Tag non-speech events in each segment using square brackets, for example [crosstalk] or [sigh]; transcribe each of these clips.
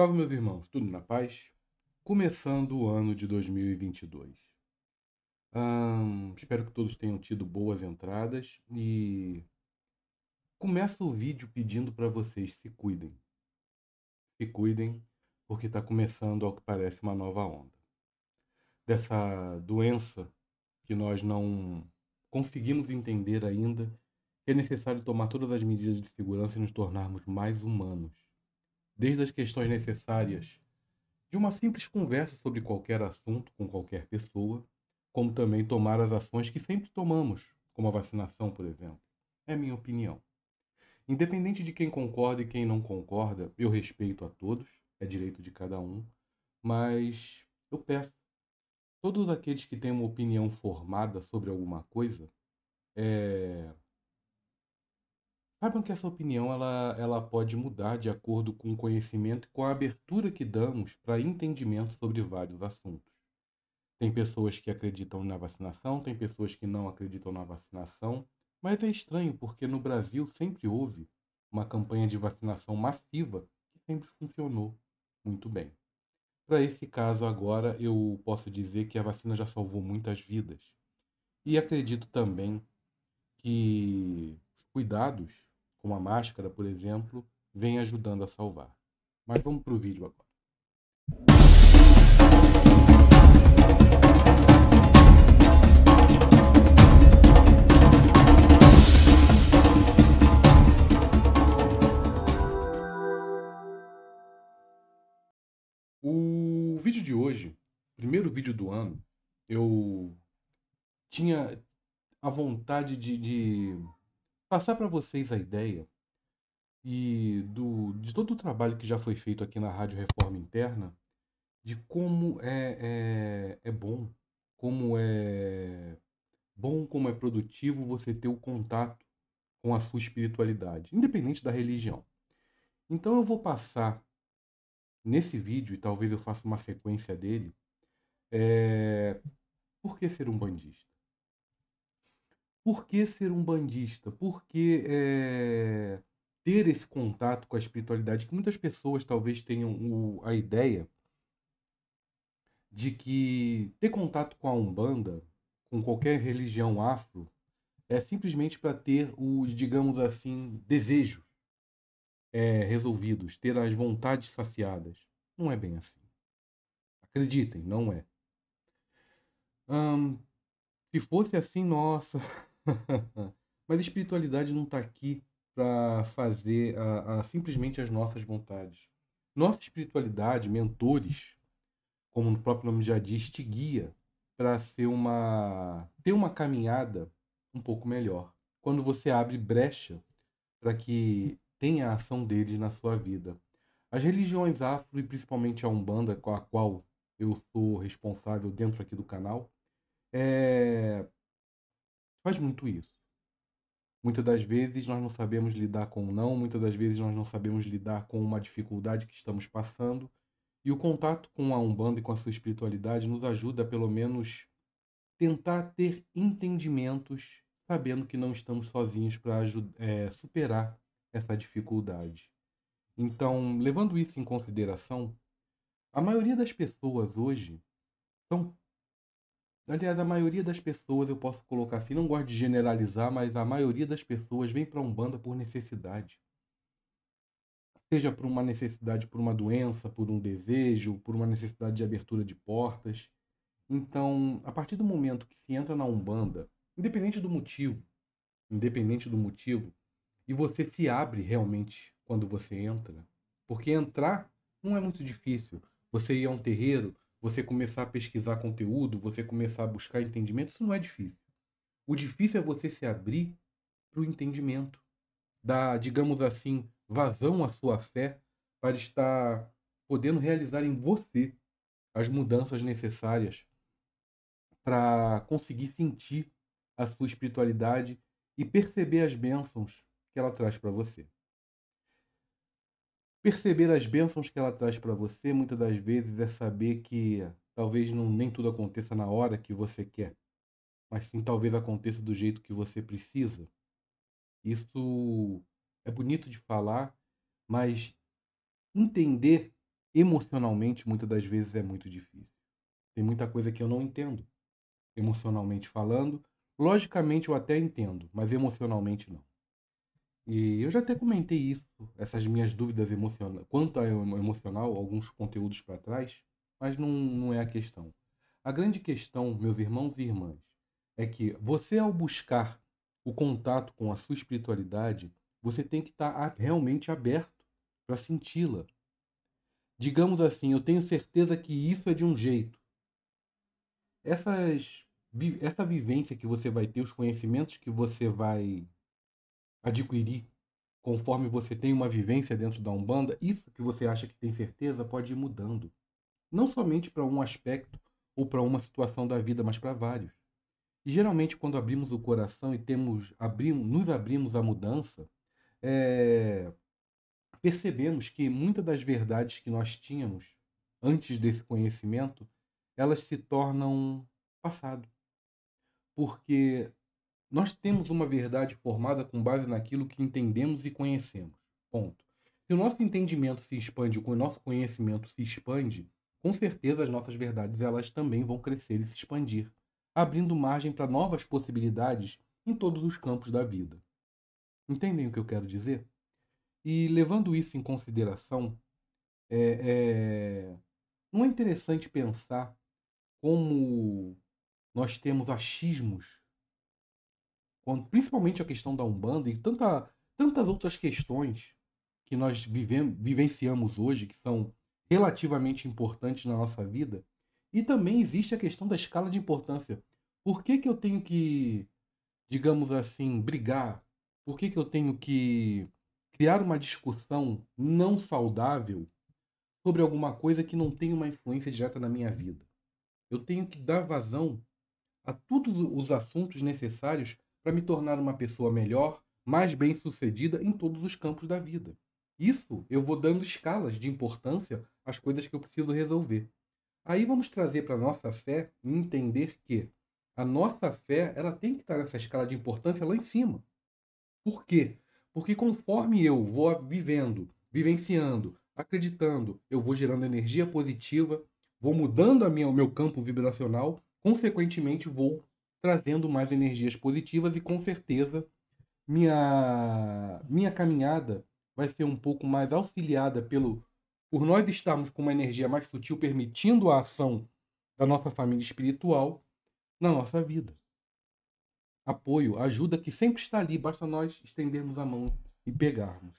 Salve, meus irmãos, tudo na paz? Começando o ano de 2022. Hum, espero que todos tenham tido boas entradas e. Começo o vídeo pedindo para vocês se cuidem. Se cuidem, porque está começando, ao que parece, uma nova onda. Dessa doença que nós não conseguimos entender ainda, é necessário tomar todas as medidas de segurança e nos tornarmos mais humanos desde as questões necessárias de uma simples conversa sobre qualquer assunto com qualquer pessoa, como também tomar as ações que sempre tomamos, como a vacinação, por exemplo. É minha opinião. Independente de quem concorda e quem não concorda, eu respeito a todos, é direito de cada um, mas eu peço, todos aqueles que têm uma opinião formada sobre alguma coisa, é, Saibam que essa opinião ela, ela pode mudar de acordo com o conhecimento e com a abertura que damos para entendimento sobre vários assuntos. Tem pessoas que acreditam na vacinação, tem pessoas que não acreditam na vacinação, mas é estranho porque no Brasil sempre houve uma campanha de vacinação massiva que sempre funcionou muito bem. Para esse caso agora, eu posso dizer que a vacina já salvou muitas vidas. E acredito também que os cuidados como a máscara, por exemplo, vem ajudando a salvar. Mas vamos para o vídeo agora. O vídeo de hoje, primeiro vídeo do ano, eu tinha a vontade de, de passar para vocês a ideia e do, de todo o trabalho que já foi feito aqui na Rádio Reforma Interna, de como é, é, é bom, como é bom, como é produtivo você ter o contato com a sua espiritualidade, independente da religião. Então eu vou passar nesse vídeo, e talvez eu faça uma sequência dele, é... por que ser um bandista? Por que ser um bandista? Por que é, ter esse contato com a espiritualidade? Que muitas pessoas talvez tenham o, a ideia de que ter contato com a Umbanda, com qualquer religião afro, é simplesmente para ter os, digamos assim, desejos é, resolvidos, ter as vontades saciadas. Não é bem assim. Acreditem, não é. Hum, se fosse assim, nossa, [laughs] Mas a espiritualidade não está aqui para fazer a, a, simplesmente as nossas vontades. Nossa espiritualidade, mentores, como o próprio nome já diz, te guia para ser uma ter uma caminhada um pouco melhor. Quando você abre brecha para que tenha a ação deles na sua vida. As religiões afro e principalmente a Umbanda, com a qual eu sou responsável dentro aqui do canal, é, faz muito isso. Muitas das vezes nós não sabemos lidar com o não, muitas das vezes nós não sabemos lidar com uma dificuldade que estamos passando. E o contato com a Umbanda e com a sua espiritualidade nos ajuda, a, pelo menos, tentar ter entendimentos, sabendo que não estamos sozinhos para é, superar essa dificuldade. Então, levando isso em consideração, a maioria das pessoas hoje são Aliás, a maioria das pessoas, eu posso colocar assim, não gosto de generalizar, mas a maioria das pessoas vem para a Umbanda por necessidade. Seja por uma necessidade, por uma doença, por um desejo, por uma necessidade de abertura de portas. Então, a partir do momento que se entra na Umbanda, independente do motivo, independente do motivo, e você se abre realmente quando você entra, porque entrar não é muito difícil. Você ir a um terreiro, você começar a pesquisar conteúdo, você começar a buscar entendimento, isso não é difícil. O difícil é você se abrir para o entendimento, dar, digamos assim, vazão à sua fé para estar podendo realizar em você as mudanças necessárias para conseguir sentir a sua espiritualidade e perceber as bênçãos que ela traz para você. Perceber as bênçãos que ela traz para você, muitas das vezes, é saber que talvez não, nem tudo aconteça na hora que você quer, mas sim talvez aconteça do jeito que você precisa. Isso é bonito de falar, mas entender emocionalmente muitas das vezes é muito difícil. Tem muita coisa que eu não entendo, emocionalmente falando. Logicamente eu até entendo, mas emocionalmente não. E eu já até comentei isso, essas minhas dúvidas emocionais, quanto ao emocional, alguns conteúdos para trás, mas não, não é a questão. A grande questão, meus irmãos e irmãs, é que você, ao buscar o contato com a sua espiritualidade, você tem que estar tá realmente aberto para senti-la. Digamos assim, eu tenho certeza que isso é de um jeito. Essas, essa vivência que você vai ter, os conhecimentos que você vai adquirir conforme você tem uma vivência dentro da Umbanda, isso que você acha que tem certeza pode ir mudando. Não somente para um aspecto ou para uma situação da vida, mas para vários. E geralmente quando abrimos o coração e temos abrimos, nos abrimos à mudança, é, percebemos que muitas das verdades que nós tínhamos antes desse conhecimento, elas se tornam passado. Porque nós temos uma verdade formada com base naquilo que entendemos e conhecemos. Ponto. Se o nosso entendimento se expande, o nosso conhecimento se expande, com certeza as nossas verdades elas também vão crescer e se expandir, abrindo margem para novas possibilidades em todos os campos da vida. Entendem o que eu quero dizer? E levando isso em consideração, é, é... não é interessante pensar como nós temos achismos principalmente a questão da Umbanda e tanta, tantas outras questões que nós vivenciamos hoje, que são relativamente importantes na nossa vida. E também existe a questão da escala de importância. Por que, que eu tenho que, digamos assim, brigar? Por que, que eu tenho que criar uma discussão não saudável sobre alguma coisa que não tem uma influência direta na minha vida? Eu tenho que dar vazão a todos os assuntos necessários para me tornar uma pessoa melhor, mais bem-sucedida em todos os campos da vida. Isso eu vou dando escalas de importância às coisas que eu preciso resolver. Aí vamos trazer para a nossa fé entender que a nossa fé ela tem que estar tá nessa escala de importância lá em cima. Por quê? Porque conforme eu vou vivendo, vivenciando, acreditando, eu vou gerando energia positiva, vou mudando a minha, o meu campo vibracional, consequentemente vou trazendo mais energias positivas e com certeza minha, minha caminhada vai ser um pouco mais auxiliada pelo por nós estarmos com uma energia mais sutil permitindo a ação da nossa família espiritual na nossa vida. Apoio, ajuda que sempre está ali, basta nós estendermos a mão e pegarmos.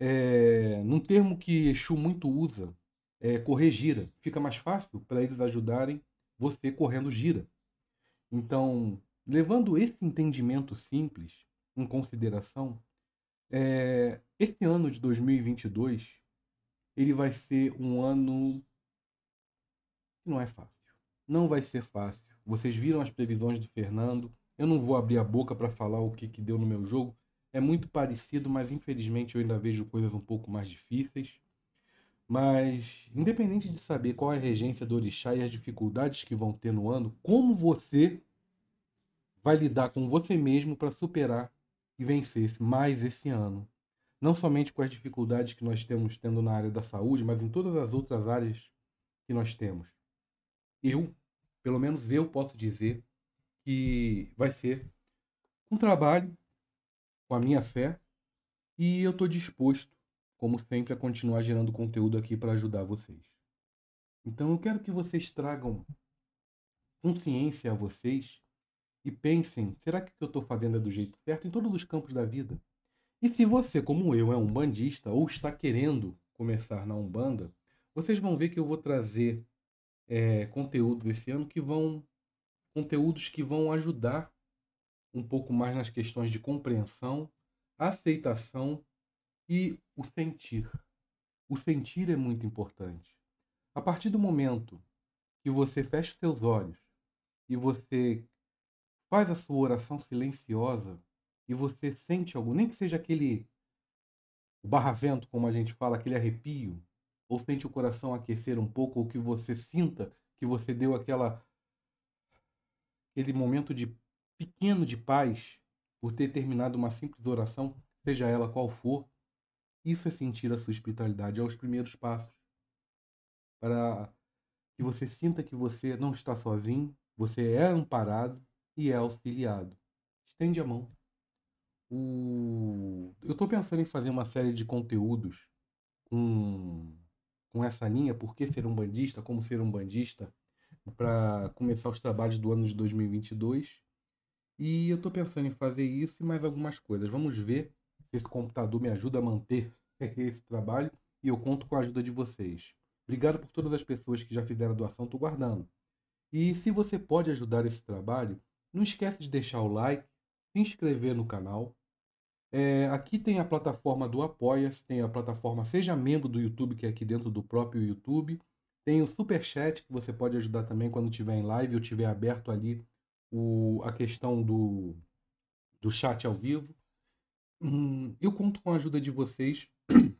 É, num termo que Exu muito usa, é correr gira. Fica mais fácil para eles ajudarem você correndo gira. Então, levando esse entendimento simples em consideração, é, esse ano de 2022 ele vai ser um ano que não é fácil. Não vai ser fácil. Vocês viram as previsões do Fernando. Eu não vou abrir a boca para falar o que, que deu no meu jogo. É muito parecido, mas infelizmente eu ainda vejo coisas um pouco mais difíceis. Mas, independente de saber qual é a regência do orixá e as dificuldades que vão ter no ano, como você vai lidar com você mesmo para superar e vencer mais esse ano? Não somente com as dificuldades que nós temos tendo na área da saúde, mas em todas as outras áreas que nós temos. Eu, pelo menos eu posso dizer que vai ser um trabalho com a minha fé e eu estou disposto como sempre, a continuar gerando conteúdo aqui para ajudar vocês. Então eu quero que vocês tragam consciência a vocês e pensem: será que o que eu estou fazendo é do jeito certo em todos os campos da vida? E se você, como eu, é um bandista ou está querendo começar na Umbanda, vocês vão ver que eu vou trazer é, conteúdo esse ano que vão conteúdos que vão ajudar um pouco mais nas questões de compreensão, aceitação e o sentir. O sentir é muito importante. A partir do momento que você fecha os seus olhos e você faz a sua oração silenciosa e você sente algo, nem que seja aquele barravento, como a gente fala, aquele arrepio, ou sente o coração aquecer um pouco, ou que você sinta que você deu aquela aquele momento de pequeno de paz por ter terminado uma simples oração, seja ela qual for, isso é sentir a sua hospitalidade, aos é primeiros passos. Para que você sinta que você não está sozinho, você é amparado e é auxiliado. Estende a mão. O... Eu estou pensando em fazer uma série de conteúdos com, com essa linha, por que ser um bandista, como ser um bandista, para começar os trabalhos do ano de 2022. E eu estou pensando em fazer isso e mais algumas coisas. Vamos ver esse computador me ajuda a manter [laughs] esse trabalho e eu conto com a ajuda de vocês. Obrigado por todas as pessoas que já fizeram a doação, estou guardando. E se você pode ajudar esse trabalho, não esquece de deixar o like, se inscrever no canal. É, aqui tem a plataforma do Apoia-se, tem a plataforma Seja Membro do YouTube, que é aqui dentro do próprio YouTube. Tem o Super Chat, que você pode ajudar também quando tiver em live ou tiver aberto ali o, a questão do, do chat ao vivo. Hum, eu conto com a ajuda de vocês. [clears throat]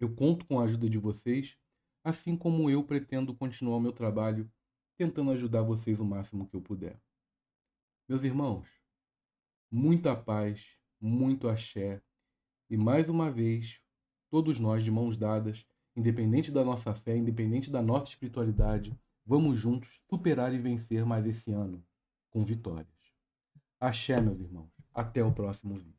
Eu conto com a ajuda de vocês, assim como eu pretendo continuar o meu trabalho tentando ajudar vocês o máximo que eu puder. Meus irmãos, muita paz, muito axé e mais uma vez, todos nós de mãos dadas, independente da nossa fé, independente da nossa espiritualidade, vamos juntos superar e vencer mais esse ano com vitórias. Axé, meus irmãos. Até o próximo vídeo.